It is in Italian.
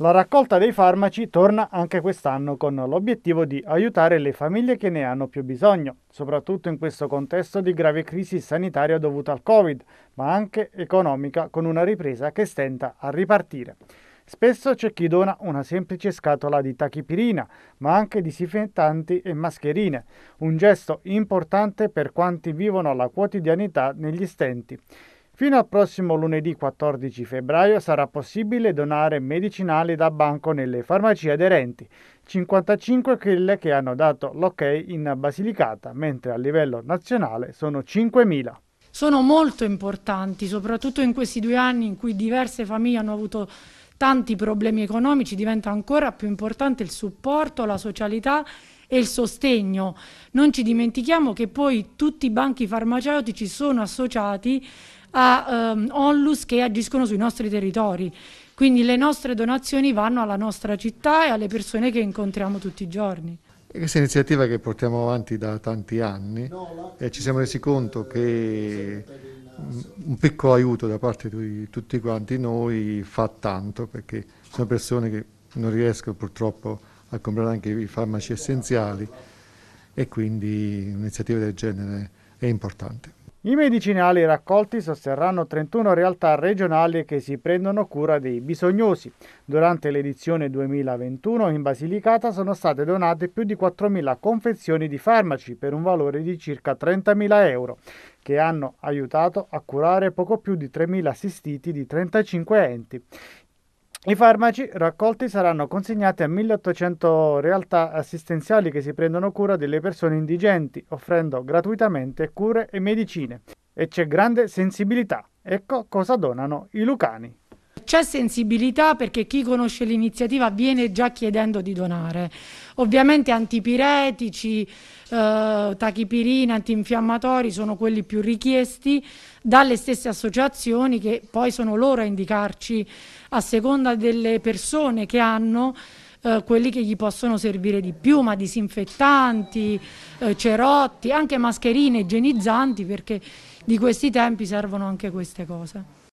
La raccolta dei farmaci torna anche quest'anno con l'obiettivo di aiutare le famiglie che ne hanno più bisogno, soprattutto in questo contesto di grave crisi sanitaria dovuta al Covid, ma anche economica con una ripresa che stenta a ripartire. Spesso c'è chi dona una semplice scatola di tachipirina, ma anche disinfettanti e mascherine, un gesto importante per quanti vivono la quotidianità negli stenti. Fino al prossimo lunedì 14 febbraio sarà possibile donare medicinali da banco nelle farmacie aderenti, 55 quelle che hanno dato l'ok in Basilicata, mentre a livello nazionale sono 5.000 sono molto importanti, soprattutto in questi due anni in cui diverse famiglie hanno avuto tanti problemi economici, diventa ancora più importante il supporto, la socialità e il sostegno. Non ci dimentichiamo che poi tutti i banchi farmaceutici sono associati a ehm, onlus che agiscono sui nostri territori. Quindi le nostre donazioni vanno alla nostra città e alle persone che incontriamo tutti i giorni. E questa iniziativa che portiamo avanti da tanti anni e eh, ci siamo resi conto che mm, un piccolo aiuto da parte di tutti quanti noi fa tanto perché sono persone che non riescono purtroppo a comprare anche i farmaci essenziali e quindi un'iniziativa del genere è importante. I medicinali raccolti sosterranno 31 realtà regionali che si prendono cura dei bisognosi. Durante l'edizione 2021 in Basilicata sono state donate più di 4.000 confezioni di farmaci per un valore di circa 30.000 euro, che hanno aiutato a curare poco più di 3.000 assistiti di 35 enti. I farmaci raccolti saranno consegnati a 1800 realtà assistenziali che si prendono cura delle persone indigenti, offrendo gratuitamente cure e medicine. E c'è grande sensibilità. Ecco cosa donano i lucani c'è sensibilità perché chi conosce l'iniziativa viene già chiedendo di donare. Ovviamente antipiretici, eh, tachipirina, antinfiammatori sono quelli più richiesti dalle stesse associazioni che poi sono loro a indicarci a seconda delle persone che hanno eh, quelli che gli possono servire di più, ma disinfettanti, eh, cerotti, anche mascherine igienizzanti perché di questi tempi servono anche queste cose.